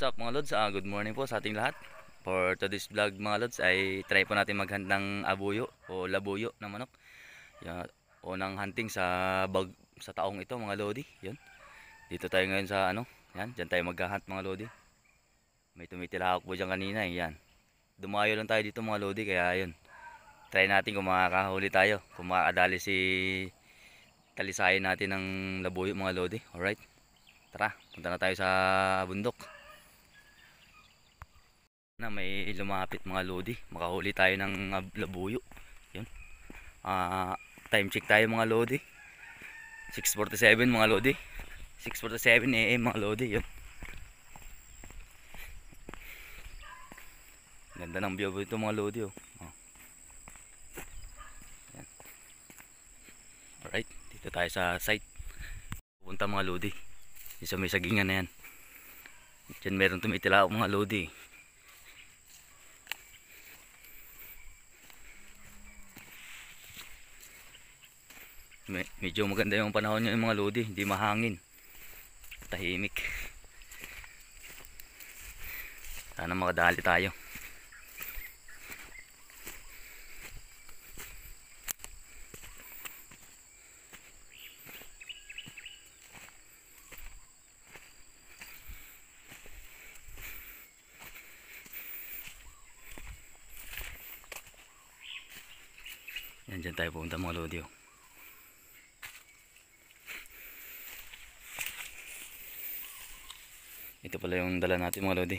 What's up mga lods? Uh, good morning po sa ating lahat. For today's vlog mga lods ay try po natin maghand ng abuyo o labuyo na manok. Yan, unang hunting sa bag, sa taong ito mga lodi. Yan. Dito tayo ngayon sa ano. Yan, diyan tayo magha mga lodi. May tumitilahak po diyan kanina eh. Yan. Dumayo lang tayo dito mga lodi kaya ayun. Try natin kung makakahuli tayo. Kung makakadali si talisayan natin ng labuyo mga lodi. All right. Tara, punta na tayo sa bundok na may lumapit mga lodi makahuli tayo ng ah, labuyo yun uh, time check tayo mga lodi 6.47 mga lodi 6.47 am mga lodi yun ganda ng view ito mga lodi oh. oh. Yan. alright dito tayo sa site pupunta mga lodi sa may sagingan na yan dyan meron tumitila mga lodi medyo maganda yung panahon yung mga lodi hindi mahangin tahimik sana makadali tayo dala natin mga lodi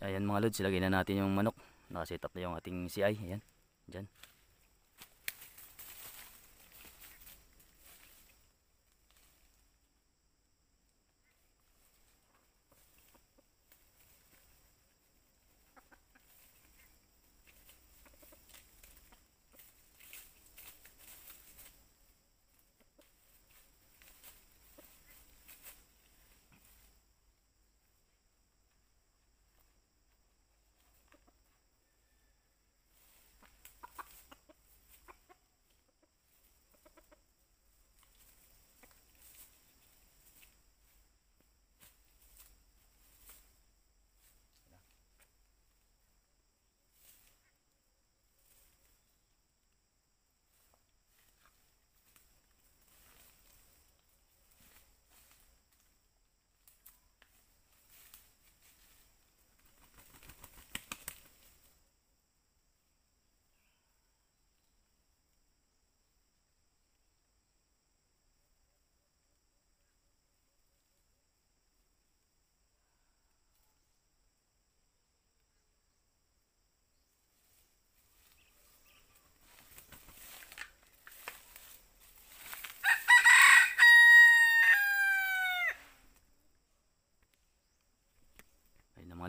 Ayan mga lods, ilagay na natin yung manok. Nakaset up na yung ating CI. Ayan. Diyan.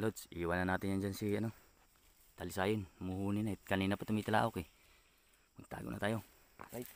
mga lods iwan na natin yan dyan si ano talisayin muhunin na eh. kanina pa tumitilaok eh magtago na tayo right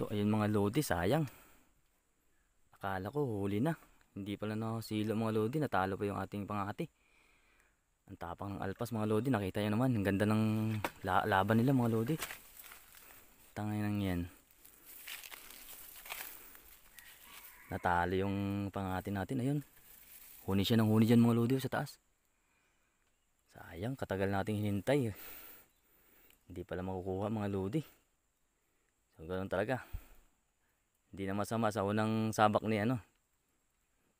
So ayun mga lodi, sayang. Akala ko huli na. Hindi pala nakasilo mga lodi, natalo pa yung ating pangati. Ang tapang ng alpas mga lodi, nakita nyo naman. Ang ganda ng la laban nila mga lodi. Tangay nang yan. Natalo yung pangati natin, ayun. Huni siya ng huni dyan mga lodi oh, sa taas. Sayang, katagal nating hinintay. Hindi pala makukuha mga lodi. So, ganun talaga. Hindi na masama sa unang sabak ni ano.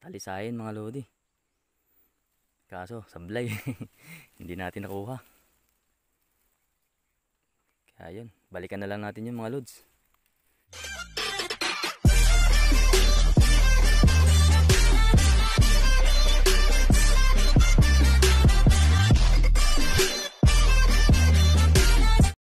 Talisayin mga lodi. Kaso, sablay. Hindi natin nakuha. Kaya yun, balikan na lang natin yung mga lods.